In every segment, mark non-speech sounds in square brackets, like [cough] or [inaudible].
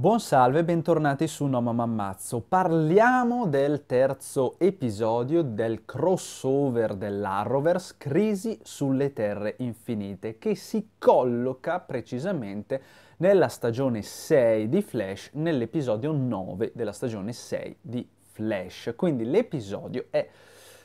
Buon salve, bentornati su No Mamma Parliamo del terzo episodio del crossover dell'Arrowverse, Crisi sulle Terre Infinite, che si colloca precisamente nella stagione 6 di Flash, nell'episodio 9 della stagione 6 di Flash. Quindi l'episodio è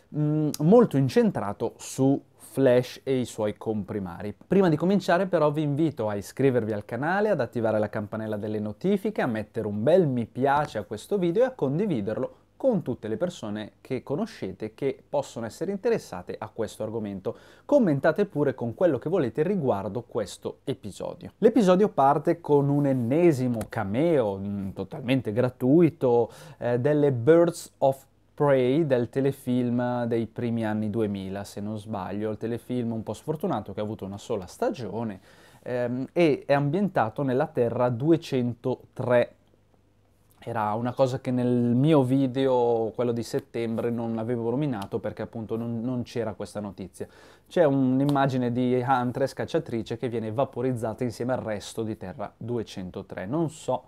mh, mm, molto incentrato su Flash e i suoi comprimari. Prima di cominciare però vi invito a iscrivervi al canale, ad attivare la campanella delle notifiche, a mettere un bel mi piace a questo video e a condividerlo con tutte le persone che conoscete che possono essere interessate a questo argomento. Commentate pure con quello che volete riguardo questo episodio. L'episodio parte con un ennesimo cameo mh, mm, totalmente gratuito eh, delle Birds of Prey del telefilm dei primi anni 2000, se non sbaglio, il telefilm un po' sfortunato che ha avuto una sola stagione ehm, e è ambientato nella Terra 203. Era una cosa che nel mio video, quello di settembre, non avevo nominato perché appunto non, non c'era questa notizia. C'è un'immagine di Huntress, cacciatrice, che viene vaporizzata insieme al resto di Terra 203. Non so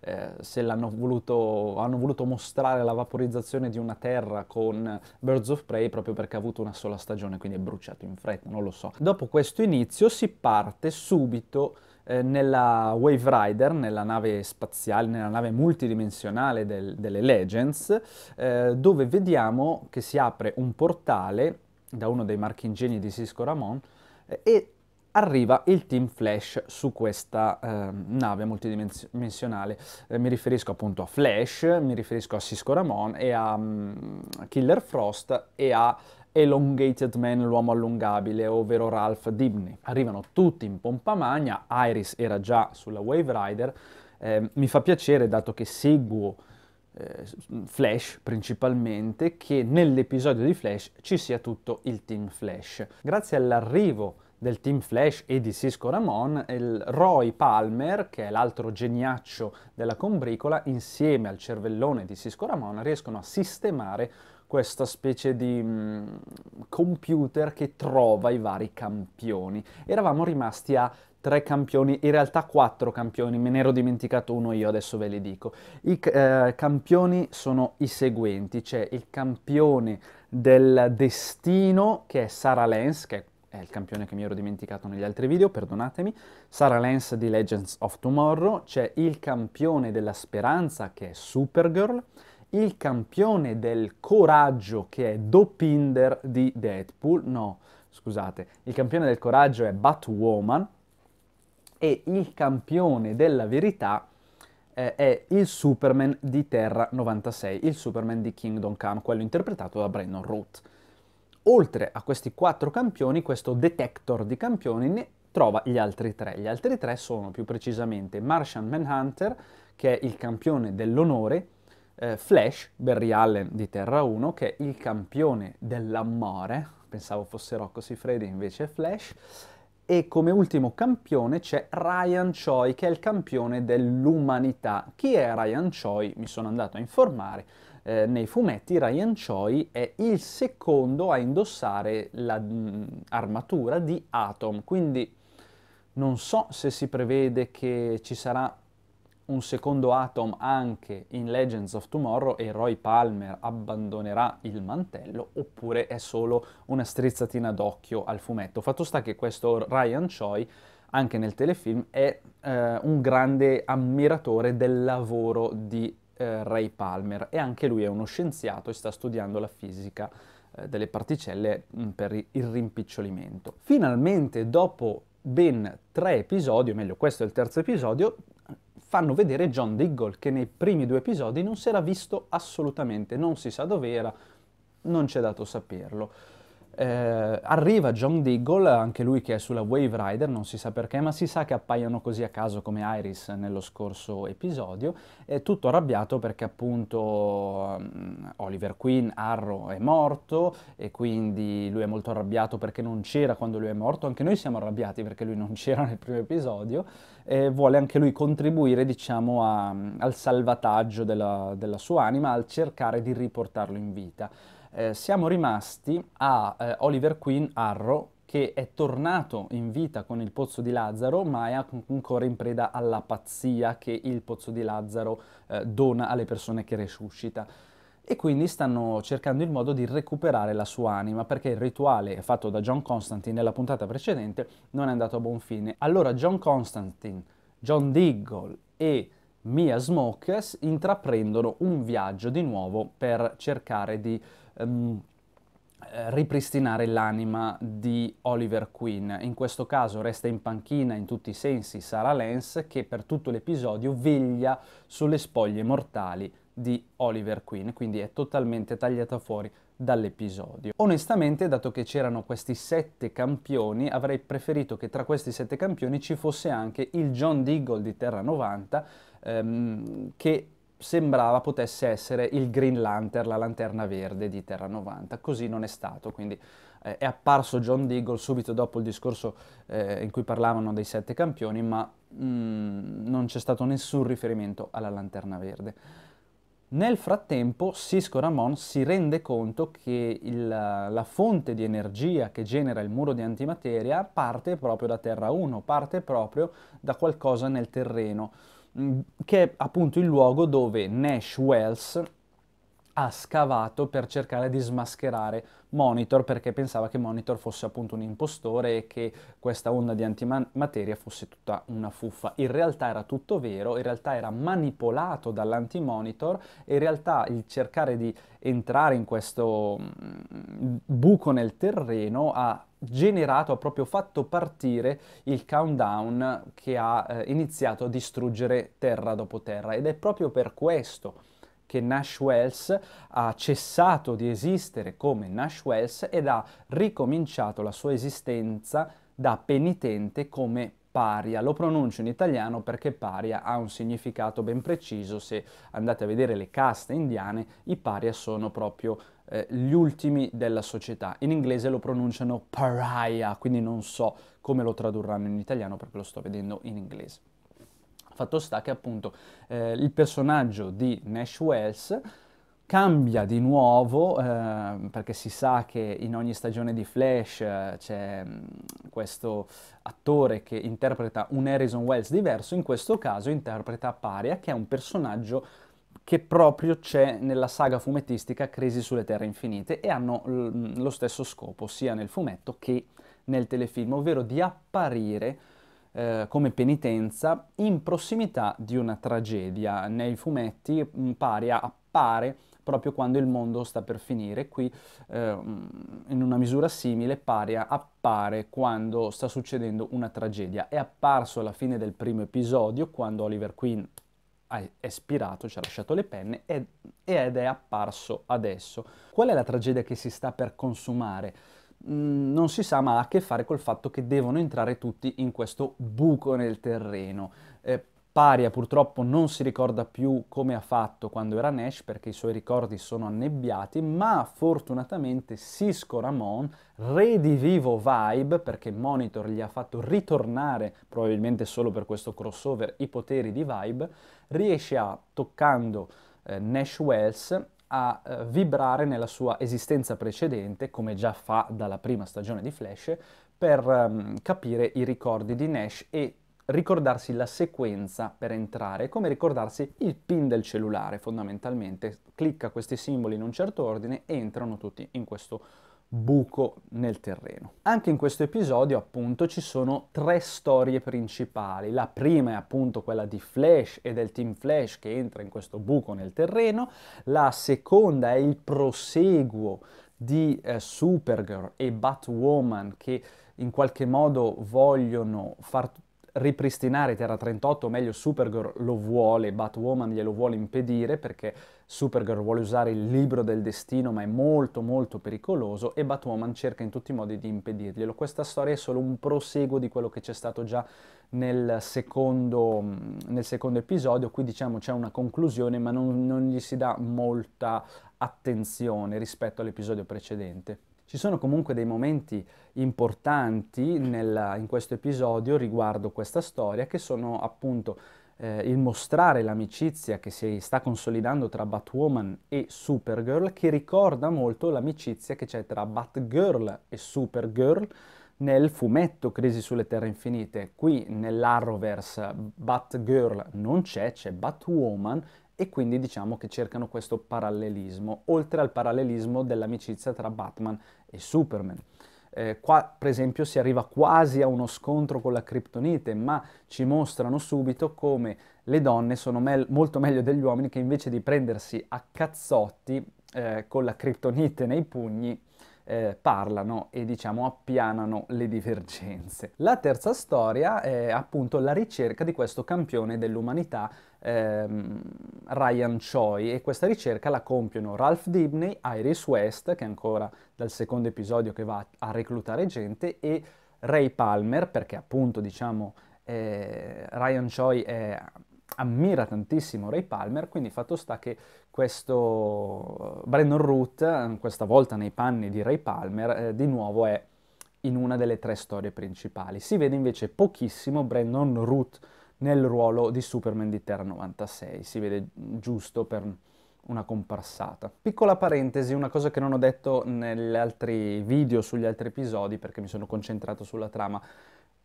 eh, se voluto, hanno voluto mostrare la vaporizzazione di una terra con Birds of Prey proprio perché ha avuto una sola stagione, quindi è bruciato in fretta, non lo so. Dopo questo inizio si parte subito eh, nella Wave Rider, nella nave spaziale, nella nave multidimensionale del, delle Legends, eh, dove vediamo che si apre un portale da uno dei marchingegni di Cisco Ramon eh, e arriva il team Flash su questa eh, nave multidimensionale. Eh, mi riferisco appunto a Flash, mi riferisco a Cisco Ramon e a um, Killer Frost e a Elongated Man, l'uomo allungabile, ovvero Ralph Dibney. Arrivano tutti in pompa magna, Iris era già sulla Wave Rider. Eh, mi fa piacere, dato che seguo eh, Flash principalmente, che nell'episodio di Flash ci sia tutto il team Flash. Grazie all'arrivo del team Flash e di Cisco Ramon, il Roy Palmer, che è l'altro geniaccio della combricola, insieme al cervellone di Cisco Ramon riescono a sistemare questa specie di mh, mm, computer che trova i vari campioni. Eravamo rimasti a tre campioni, in realtà quattro campioni, me ne ero dimenticato uno io, adesso ve li dico. I eh, campioni sono i seguenti, c'è il campione del destino che è Sara Lenz, che è è il campione che mi ero dimenticato negli altri video, perdonatemi, Sarah Lance di Legends of Tomorrow, c'è il campione della speranza che è Supergirl, il campione del coraggio che è Dopinder di Deadpool, no, scusate, il campione del coraggio è Batwoman e il campione della verità eh, è il Superman di Terra 96, il Superman di Kingdom Come, quello interpretato da Brandon Root oltre a questi quattro campioni, questo detector di campioni ne trova gli altri tre. Gli altri tre sono più precisamente Martian Manhunter, che è il campione dell'onore, eh, Flash, Barry Allen di Terra 1, che è il campione dell'amore, pensavo fosse Rocco Siffredi, invece è Flash, e come ultimo campione c'è Ryan Choi, che è il campione dell'umanità. Chi è Ryan Choi? Mi sono andato a informare eh, nei fumetti Ryan Choi è il secondo a indossare l'armatura mm, di Atom, quindi non so se si prevede che ci sarà un secondo Atom anche in Legends of Tomorrow e Roy Palmer abbandonerà il mantello oppure è solo una strizzatina d'occhio al fumetto. Fatto sta che questo Ryan Choi anche nel telefilm è eh, un grande ammiratore del lavoro di eh, Ray Palmer e anche lui è uno scienziato e sta studiando la fisica eh, delle particelle mh, mm, per il rimpicciolimento. Finalmente dopo ben tre episodi, o meglio questo è il terzo episodio, fanno vedere John Diggle che nei primi due episodi non si era visto assolutamente, non si sa dove era, non c'è dato saperlo eh, arriva John Deagle, anche lui che è sulla Wave Rider, non si sa perché, ma si sa che appaiono così a caso come Iris nello scorso episodio, è tutto arrabbiato perché appunto mm, Oliver Queen, Arrow, è morto e quindi lui è molto arrabbiato perché non c'era quando lui è morto, anche noi siamo arrabbiati perché lui non [laughs] c'era nel primo episodio, e vuole anche lui contribuire diciamo a, al salvataggio della, della sua anima, al cercare di riportarlo in vita. Eh, siamo rimasti a eh, Oliver Queen Arrow che è tornato in vita con il Pozzo di Lazzaro, ma è ancora in preda alla pazzia che il Pozzo di Lazzaro eh, dona alle persone che resuscita. E quindi stanno cercando il modo di recuperare la sua anima, perché il rituale fatto da John Constantine nella puntata precedente non è andato a buon fine. Allora John Constantine, John Diggle e Mia Smoke intraprendono un viaggio di nuovo per cercare di um, ripristinare l'anima di Oliver Queen. In questo caso resta in panchina in tutti i sensi Sarah Lenz che per tutto l'episodio veglia sulle spoglie mortali di Oliver Queen, quindi è totalmente tagliata fuori dall'episodio. Onestamente, dato che c'erano questi sette campioni, avrei preferito che tra questi sette campioni ci fosse anche il John Deagle di Terra 90, ehm, che sembrava potesse essere il Green Lantern, la lanterna verde di Terra 90, così non è stato, quindi eh, è apparso John Deagle subito dopo il discorso eh, in cui parlavano dei sette campioni, ma mh, mm, non c'è stato nessun riferimento alla lanterna verde. Nel frattempo Cisco Ramon si rende conto che il, la fonte di energia che genera il muro di antimateria parte proprio da Terra 1, parte proprio da qualcosa nel terreno che è appunto il luogo dove Nash Wells ha scavato per cercare di smascherare Monitor perché pensava che Monitor fosse appunto un impostore e che questa onda di antimateria fosse tutta una fuffa. In realtà era tutto vero, in realtà era manipolato dall'antimonitor e in realtà il cercare di entrare in questo mm, buco nel terreno ha generato, ha proprio fatto partire il countdown che ha eh, iniziato a distruggere terra dopo terra ed è proprio per questo che Nash Wells ha cessato di esistere come Nash Wells ed ha ricominciato la sua esistenza da penitente come paria. Lo pronuncio in italiano perché paria ha un significato ben preciso. Se andate a vedere le caste indiane, i paria sono proprio eh, gli ultimi della società. In inglese lo pronunciano pariah, quindi non so come lo tradurranno in italiano perché lo sto vedendo in inglese fatto sta che appunto eh, il personaggio di Nash Wells cambia di nuovo, eh, perché si sa che in ogni stagione di Flash eh, c'è mh, mm, questo attore che interpreta un Harrison Wells diverso, in questo caso interpreta Paria, che è un personaggio che proprio c'è nella saga fumettistica Crisi sulle Terre Infinite e hanno l- mm, lo stesso scopo sia nel fumetto che nel telefilm, ovvero di apparire eh, come penitenza in prossimità di una tragedia. Nei fumetti mm, Paria appare proprio quando il mondo sta per finire. Qui, eh, mm, in una misura simile, Paria appare quando sta succedendo una tragedia. È apparso alla fine del primo episodio, quando Oliver Queen è spirato, ci ha lasciato le penne ed, ed è apparso adesso. Qual è la tragedia che si sta per consumare? Mm, non si sa ma ha a che fare col fatto che devono entrare tutti in questo buco nel terreno. Eh, Paria purtroppo non si ricorda più come ha fatto quando era Nash perché i suoi ricordi sono annebbiati, ma fortunatamente Cisco Ramon, re di vivo Vibe, perché Monitor gli ha fatto ritornare, probabilmente solo per questo crossover, i poteri di Vibe, riesce a, toccando eh, Nash Wells, a eh, vibrare nella sua esistenza precedente, come già fa dalla prima stagione di Flash, per ehm, capire i ricordi di Nash e ricordarsi la sequenza per entrare, come ricordarsi il pin del cellulare fondamentalmente. Clicca questi simboli in un certo ordine e entrano tutti in questo ordine buco nel terreno. Anche in questo episodio appunto ci sono tre storie principali. La prima è appunto quella di Flash e del team Flash che entra in questo buco nel terreno, la seconda è il proseguo di eh, Supergirl e Batwoman che in qualche modo vogliono far ripristinare Terra 38, o meglio Supergirl lo vuole, Batwoman glielo vuole impedire perché Supergirl vuole usare il libro del destino ma è molto molto pericoloso e Batwoman cerca in tutti i modi di impedirglielo. Questa storia è solo un proseguo di quello che c'è stato già nel secondo, nel secondo episodio, qui diciamo c'è una conclusione ma non, non gli si dà molta attenzione rispetto all'episodio precedente. Ci sono comunque dei momenti importanti nel, in questo episodio riguardo questa storia che sono appunto eh, il mostrare l'amicizia che si sta consolidando tra Batwoman e Supergirl, che ricorda molto l'amicizia che c'è tra Batgirl e Supergirl nel fumetto Crisi sulle Terre Infinite. Qui nell'Arrowverse Batgirl non c'è, c'è Batwoman e quindi diciamo che cercano questo parallelismo, oltre al parallelismo dell'amicizia tra Batman e e Superman. Eh, qua per esempio si arriva quasi a uno scontro con la criptonite, ma ci mostrano subito come le donne sono me- molto meglio degli uomini che invece di prendersi a cazzotti eh, con la criptonite nei pugni, eh, parlano e diciamo appianano le divergenze. La terza storia è appunto la ricerca di questo campione dell'umanità ehm, Ryan Choi e questa ricerca la compiono Ralph Dibney, Iris West, che è ancora dal secondo episodio che va a reclutare gente, e Ray Palmer, perché appunto diciamo eh, Ryan Choi è, ammira tantissimo Ray Palmer, quindi fatto sta che questo Brandon Root, questa volta nei panni di Ray Palmer, eh, di nuovo è in una delle tre storie principali. Si vede invece pochissimo Brandon Root nel ruolo di Superman di Terra 96, si vede giusto per una comparsata. Piccola parentesi, una cosa che non ho detto negli altri video, sugli altri episodi, perché mi sono concentrato sulla trama,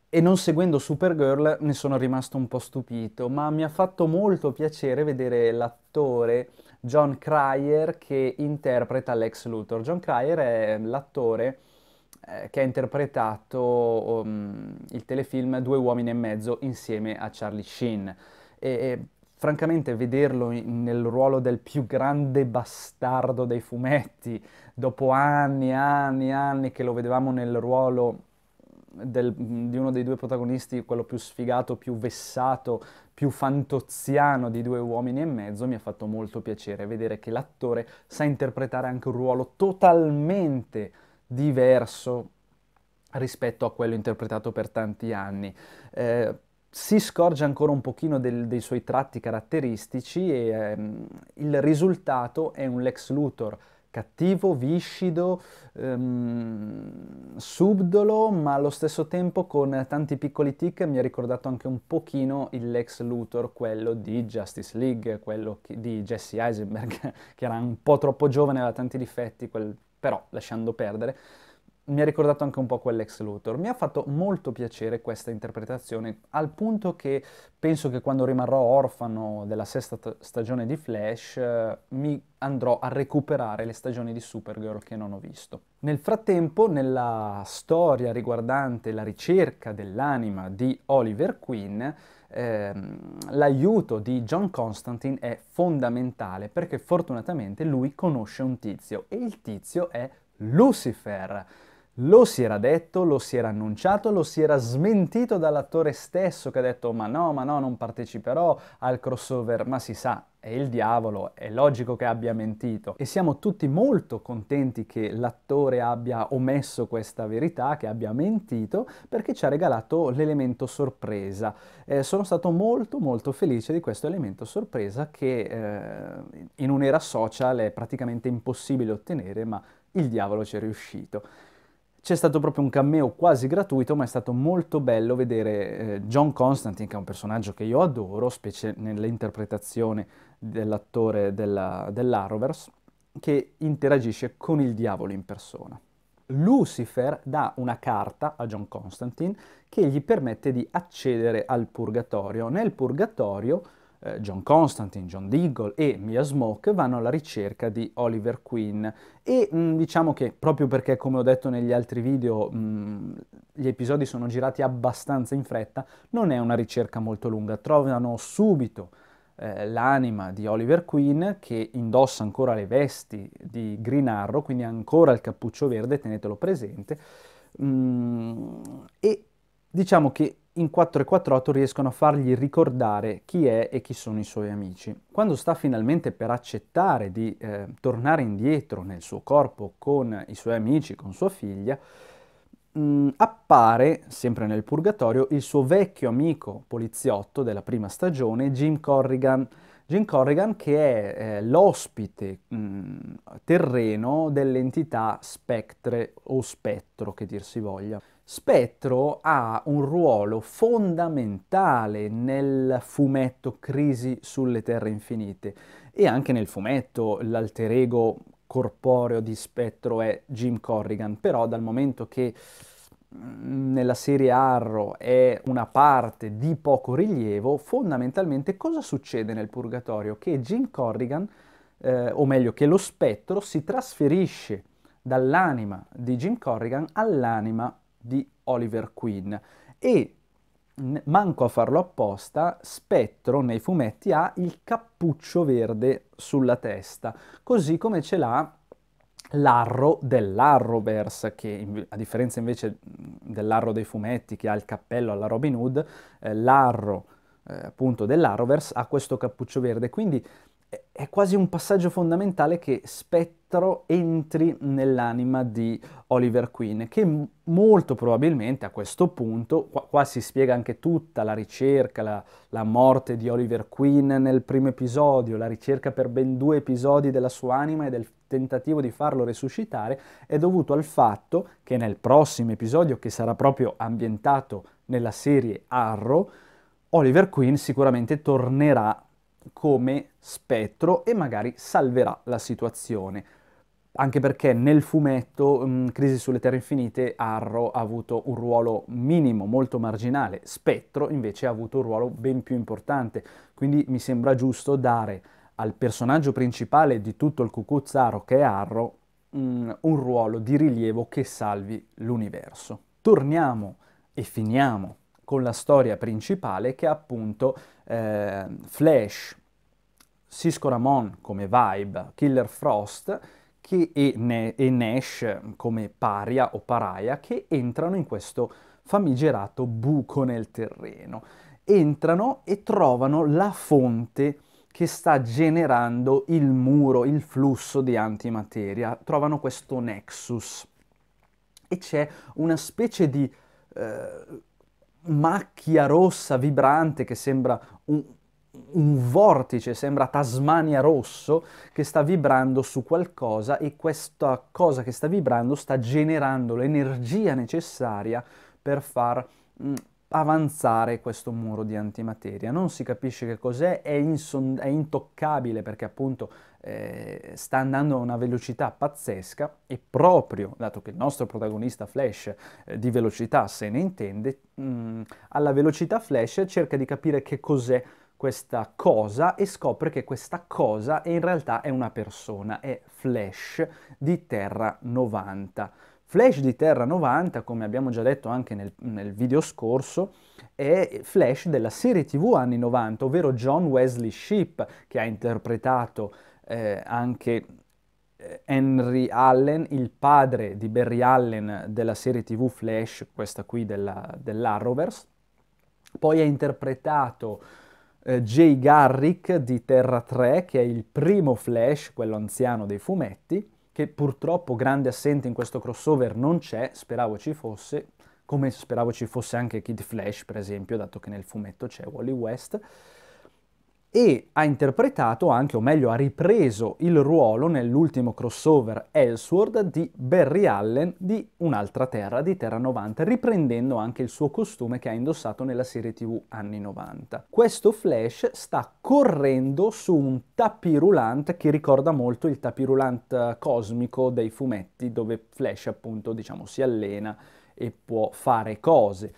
e non seguendo Supergirl ne sono rimasto un po' stupito, ma mi ha fatto molto piacere vedere l'attore John Cryer che interpreta Lex Luthor. John Cryer è l'attore eh, che ha interpretato um, il telefilm Due uomini e mezzo insieme a Charlie Sheen. E, e, francamente vederlo in, nel ruolo del più grande bastardo dei fumetti, dopo anni e anni e anni che lo vedevamo nel ruolo del, di uno dei due protagonisti, quello più sfigato, più vessato, più fantoziano di due uomini e mezzo, mi ha fatto molto piacere vedere che l'attore sa interpretare anche un ruolo totalmente diverso rispetto a quello interpretato per tanti anni. Eh, si scorge ancora un pochino del, dei suoi tratti caratteristici e ehm, il risultato è un Lex Luthor cattivo, viscido, ehm, subdolo, ma allo stesso tempo con tanti piccoli tic mi ha ricordato anche un pochino il Lex Luthor, quello di Justice League, quello di Jesse Eisenberg, [laughs] che era un po' troppo giovane, aveva tanti difetti, quel però lasciando perdere mi ha ricordato anche un po' quell'ex Luthor. Mi ha fatto molto piacere questa interpretazione, al punto che penso che quando rimarrò orfano della sesta stagione di Flash, eh, mi andrò a recuperare le stagioni di Supergirl che non ho visto. Nel frattempo, nella storia riguardante la ricerca dell'anima di Oliver Queen, ehm, l'aiuto di John Constantine è fondamentale perché fortunatamente lui conosce un tizio e il tizio è Lucifer. Lo si era detto, lo si era annunciato, lo si era smentito dall'attore stesso che ha detto ma no, ma no, non parteciperò al crossover, ma si sa, è il diavolo, è logico che abbia mentito. E siamo tutti molto contenti che l'attore abbia omesso questa verità, che abbia mentito, perché ci ha regalato l'elemento sorpresa. Eh, sono stato molto molto felice di questo elemento sorpresa che eh, in un'era social è praticamente impossibile ottenere, ma il diavolo ci è riuscito c'è stato proprio un cameo quasi gratuito, ma è stato molto bello vedere eh, John Constantine, che è un personaggio che io adoro, specie nell'interpretazione dell'attore della, dell'Arrowverse, che interagisce con il diavolo in persona. Lucifer dà una carta a John Constantine che gli permette di accedere al purgatorio. Nel purgatorio eh, John Constantine, John Deagle e Mia Smoke vanno alla ricerca di Oliver Queen e mh, mm, diciamo che proprio perché come ho detto negli altri video mh, mm, gli episodi sono girati abbastanza in fretta, non è una ricerca molto lunga, trovano subito eh, l'anima di Oliver Queen che indossa ancora le vesti di Green Arrow, quindi ancora il cappuccio verde, tenetelo presente. Mm, e diciamo che in 4 e 48 riescono a fargli ricordare chi è e chi sono i suoi amici. Quando sta finalmente per accettare di eh, tornare indietro nel suo corpo con i suoi amici, con sua figlia, mh, mm, appare, sempre nel purgatorio, il suo vecchio amico poliziotto della prima stagione, Jim Corrigan, Jim Corrigan che è eh, l'ospite mm, terreno dell'entità spectre o spettro che dir si voglia. Spettro ha un ruolo fondamentale nel fumetto Crisi sulle Terre Infinite e anche nel fumetto l'alter ego corporeo di Spettro è Jim Corrigan, però dal momento che mm, nella serie Arrow è una parte di poco rilievo, fondamentalmente cosa succede nel purgatorio? Che Jim Corrigan, eh, o meglio che lo spettro, si trasferisce dall'anima di Jim Corrigan all'anima di Oliver Queen e manco a farlo apposta, Spettro nei fumetti ha il cappuccio verde sulla testa, così come ce l'ha l'arro dell'arroverse, che a differenza invece mm, dell'arro dei fumetti che ha il cappello alla Robin Hood, eh, l'arro eh, appunto dell'arroverse ha questo cappuccio verde, quindi è quasi un passaggio fondamentale che Spettro entri nell'anima di Oliver Queen, che molto probabilmente a questo punto, qua, qua si spiega anche tutta la ricerca, la, la, morte di Oliver Queen nel primo episodio, la ricerca per ben due episodi della sua anima e del tentativo di farlo resuscitare, è dovuto al fatto che nel prossimo episodio, che sarà proprio ambientato nella serie Arrow, Oliver Queen sicuramente tornerà come spettro e magari salverà la situazione. Anche perché nel fumetto mh, mm, Crisi sulle Terre Infinite Arro ha avuto un ruolo minimo, molto marginale, Spettro invece ha avuto un ruolo ben più importante, quindi mi sembra giusto dare al personaggio principale di tutto il Cucuzzaro che è Arro mh, mm, un ruolo di rilievo che salvi l'universo. Torniamo e finiamo con la storia principale che è appunto eh, Flash, Cisco Ramon come Vibe, Killer Frost che, e, ne, e Nash come Paria o Paraia che entrano in questo famigerato buco nel terreno. Entrano e trovano la fonte che sta generando il muro, il flusso di antimateria. Trovano questo nexus e c'è una specie di... Eh, macchia rossa vibrante che sembra un, un vortice, sembra Tasmania rosso, che sta vibrando su qualcosa e questa cosa che sta vibrando sta generando l'energia necessaria per far mh, mm, avanzare questo muro di antimateria. Non si capisce che cos'è, è, è intoccabile perché appunto eh, sta andando a una velocità pazzesca e proprio, dato che il nostro protagonista Flash eh, di velocità se ne intende, mh, mm, alla velocità Flash cerca di capire che cos'è questa cosa e scopre che questa cosa in realtà è una persona, è Flash di Terra 90. Flash di Terra 90, come abbiamo già detto anche nel, nel, video scorso, è Flash della serie TV anni 90, ovvero John Wesley Shipp, che ha interpretato eh, anche eh, Henry Allen, il padre di Barry Allen della serie tv Flash, questa qui della, dell'Arrowverse. Poi ha interpretato eh, Jay Garrick di Terra 3, che è il primo Flash, quello anziano dei fumetti, che purtroppo grande assente in questo crossover non c'è, speravo ci fosse, come speravo ci fosse anche Kid Flash, per esempio, dato che nel fumetto c'è Wally West e ha interpretato anche, o meglio, ha ripreso il ruolo nell'ultimo crossover Ellsworth di Barry Allen di Un'altra Terra, di Terra 90, riprendendo anche il suo costume che ha indossato nella serie TV anni 90. Questo Flash sta correndo su un tapirulant che ricorda molto il tapirulant eh, cosmico dei fumetti, dove Flash appunto, diciamo, si allena e può fare cose.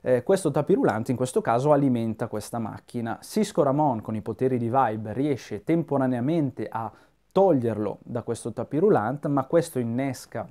Eh, questo tapirulante in questo caso alimenta questa macchina. Cisco Ramon con i poteri di Vibe riesce temporaneamente a toglierlo da questo tapirulante, ma questo innesca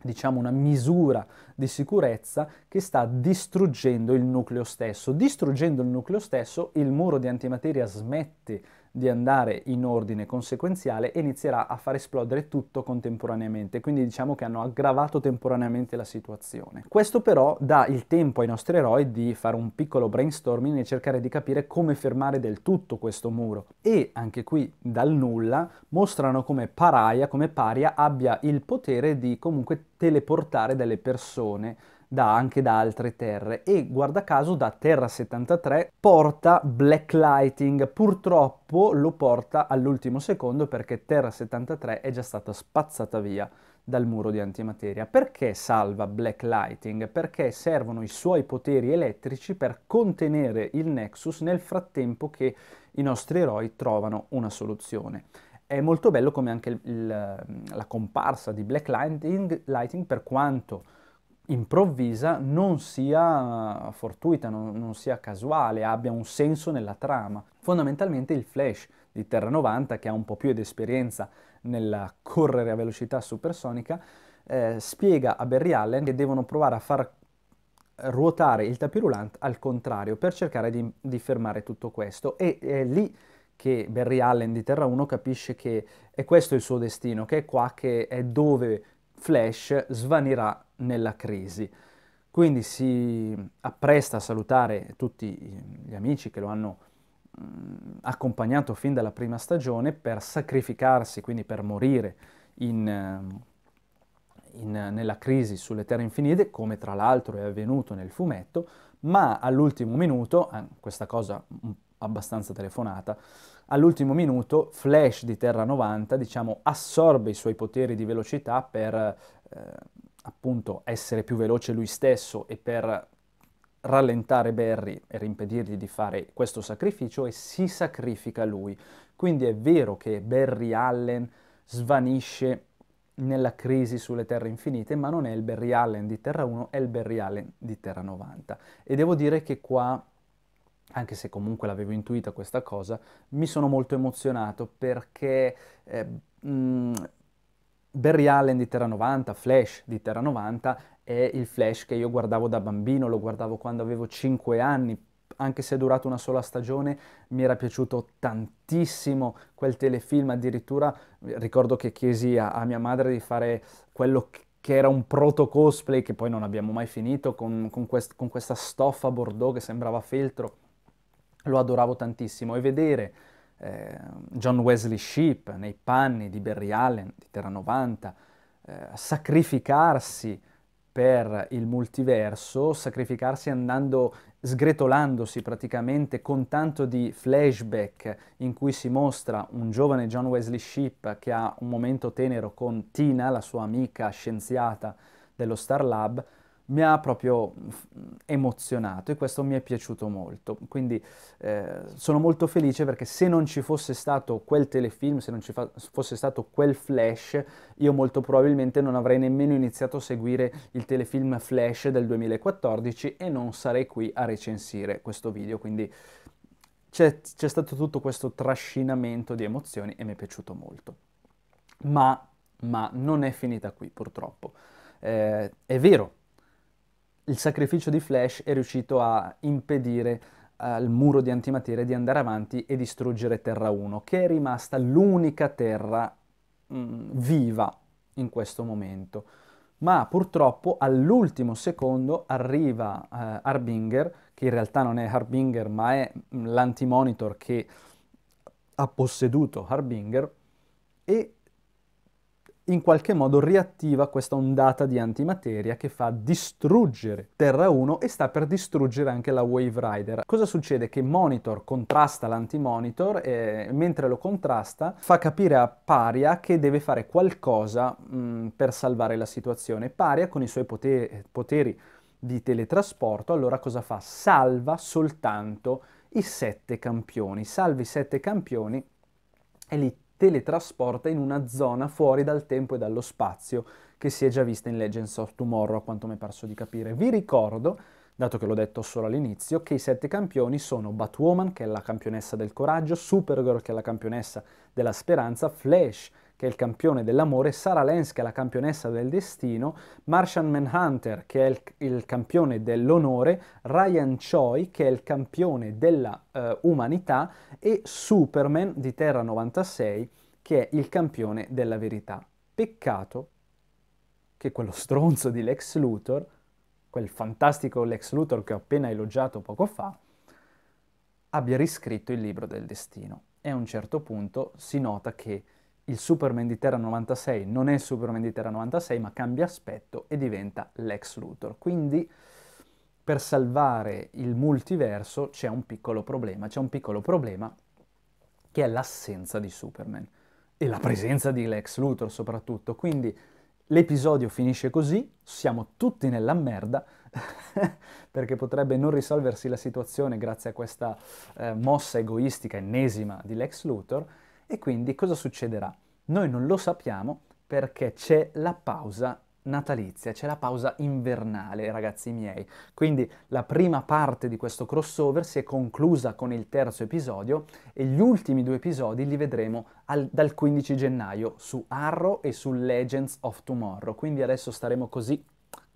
diciamo una misura di sicurezza che sta distruggendo il nucleo stesso. Distruggendo il nucleo stesso, il muro di antimateria smette di di andare in ordine conseguenziale e inizierà a far esplodere tutto contemporaneamente, quindi diciamo che hanno aggravato temporaneamente la situazione. Questo però dà il tempo ai nostri eroi di fare un piccolo brainstorming e cercare di capire come fermare del tutto questo muro e anche qui dal nulla mostrano come Paraia, come Paria abbia il potere di comunque teleportare delle persone da, anche da altre terre e guarda caso da Terra 73 porta Black Lighting, purtroppo lo porta all'ultimo secondo perché Terra 73 è già stata spazzata via dal muro di antimateria. Perché salva Black Lighting? Perché servono i suoi poteri elettrici per contenere il Nexus nel frattempo che i nostri eroi trovano una soluzione. È molto bello come anche il, la comparsa di Black Lighting, Lighting per quanto improvvisa non sia fortuita, non, non sia casuale, abbia un senso nella trama. Fondamentalmente il Flash di Terra 90, che ha un po' più di esperienza nel correre a velocità supersonica, eh, spiega a Barry Allen che devono provare a far ruotare il tapirulant al contrario per cercare di, di fermare tutto questo e è lì che Barry Allen di Terra 1 capisce che è questo il suo destino, che è qua che è dove Flash svanirà nella crisi. Quindi si appresta a salutare tutti gli amici che lo hanno mm, accompagnato fin dalla prima stagione per sacrificarsi, quindi per morire in, ehm, in, nella crisi sulle terre infinite, come tra l'altro è avvenuto nel fumetto, ma all'ultimo minuto, eh, questa cosa abbastanza telefonata, all'ultimo minuto Flash di Terra 90 diciamo, assorbe i suoi poteri di velocità per eh, appunto essere più veloce lui stesso e per rallentare Barry e impedirgli di fare questo sacrificio e si sacrifica lui. Quindi è vero che Barry Allen svanisce nella crisi sulle terre infinite, ma non è il Barry Allen di Terra 1, è il Barry Allen di Terra 90. E devo dire che qua, anche se comunque l'avevo intuita questa cosa, mi sono molto emozionato perché eh, mh, Barry Allen di Terra 90, Flash di Terra 90 è il Flash che io guardavo da bambino, lo guardavo quando avevo 5 anni, anche se è durato una sola stagione, mi era piaciuto tantissimo quel telefilm, addirittura ricordo che chiesi a, a mia madre di fare quello che era un proto cosplay che poi non abbiamo mai finito con, con, quest, con questa stoffa bordeaux che sembrava feltro, lo adoravo tantissimo e vedere eh, John Wesley Shipp nei panni di Barry Allen di Terra 90, eh, sacrificarsi per il multiverso, sacrificarsi andando sgretolandosi praticamente con tanto di flashback in cui si mostra un giovane John Wesley Shipp che ha un momento tenero con Tina, la sua amica scienziata dello Star Lab, mi ha proprio emozionato e questo mi è piaciuto molto. Quindi eh, sono molto felice perché se non ci fosse stato quel telefilm, se non ci fosse stato quel flash, io molto probabilmente non avrei nemmeno iniziato a seguire il telefilm Flash del 2014 e non sarei qui a recensire questo video. Quindi c'è, c'è stato tutto questo trascinamento di emozioni e mi è piaciuto molto. Ma, ma non è finita qui purtroppo. Eh, è vero, il sacrificio di Flash è riuscito a impedire al eh, muro di antimateria di andare avanti e distruggere Terra 1, che è rimasta l'unica terra mh, mm, viva in questo momento. Ma purtroppo all'ultimo secondo arriva eh, Harbinger, che in realtà non è Harbinger, ma è mm, l'antimonitor che ha posseduto Harbinger, e in qualche modo riattiva questa ondata di antimateria che fa distruggere Terra 1 e sta per distruggere anche la Wave Rider. Cosa succede? Che Monitor contrasta l'antimonitor e mentre lo contrasta fa capire a Paria che deve fare qualcosa mh, mm, per salvare la situazione. Paria con i suoi poteri, poteri di teletrasporto allora cosa fa? Salva soltanto i sette campioni, salva i sette campioni e li teletrasporta in una zona fuori dal tempo e dallo spazio che si è già vista in Legends of Tomorrow, a quanto mi è perso di capire. Vi ricordo, dato che l'ho detto solo all'inizio, che i sette campioni sono Batwoman, che è la campionessa del coraggio, Supergirl, che è la campionessa della speranza, Flash, che è il campione dell'amore, Sara Lenz, che è la campionessa del destino, Martian Manhunter, che è il, il campione dell'onore, Ryan Choi, che è il campione della uh, umanità, e Superman di Terra 96, che è il campione della verità. Peccato che quello stronzo di Lex Luthor, quel fantastico Lex Luthor che ho appena elogiato poco fa, abbia riscritto il libro del destino. E a un certo punto si nota che il Superman di Terra 96 non è il Superman di Terra 96, ma cambia aspetto e diventa Lex Luthor. Quindi per salvare il multiverso c'è un piccolo problema, c'è un piccolo problema che è l'assenza di Superman e la presenza di Lex Luthor soprattutto. Quindi l'episodio finisce così, siamo tutti nella merda [laughs] perché potrebbe non risolversi la situazione grazie a questa eh, mossa egoistica ennesima di Lex Luthor e quindi cosa succederà? Noi non lo sappiamo perché c'è la pausa natalizia, c'è la pausa invernale, ragazzi miei. Quindi la prima parte di questo crossover si è conclusa con il terzo episodio e gli ultimi due episodi li vedremo al, dal 15 gennaio su Arrow e su Legends of Tomorrow. Quindi adesso staremo così,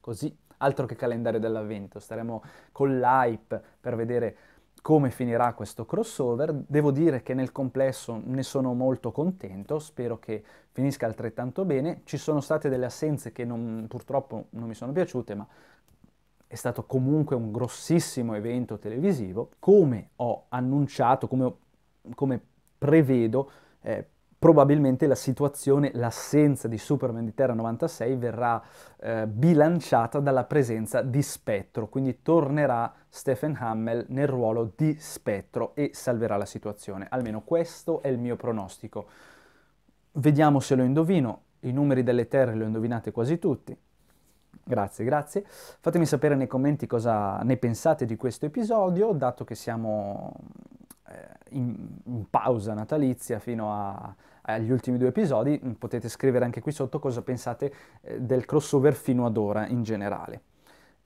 così, altro che calendario dell'avvento, staremo con l'hype per vedere come finirà questo crossover. Devo dire che nel complesso ne sono molto contento, spero che finisca altrettanto bene. Ci sono state delle assenze che non, purtroppo non mi sono piaciute, ma è stato comunque un grossissimo evento televisivo. Come ho annunciato, come, come prevedo, eh, probabilmente la situazione, l'assenza di Superman di Terra 96 verrà eh, bilanciata dalla presenza di Spettro, quindi tornerà Stephen Hammel nel ruolo di spettro e salverà la situazione. Almeno questo è il mio pronostico. Vediamo se lo indovino. I numeri delle terre li ho indovinate quasi tutti. Grazie, grazie. Fatemi sapere nei commenti cosa ne pensate di questo episodio, dato che siamo eh, in, in pausa natalizia fino a, agli ultimi due episodi, potete scrivere anche qui sotto cosa pensate eh, del crossover fino ad ora in generale.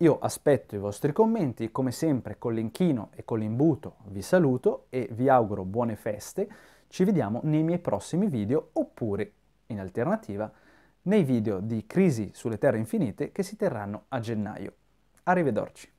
Io aspetto i vostri commenti, come sempre con l'inchino e con l'imbuto vi saluto e vi auguro buone feste, ci vediamo nei miei prossimi video oppure, in alternativa, nei video di Crisi sulle Terre Infinite che si terranno a gennaio. Arrivederci.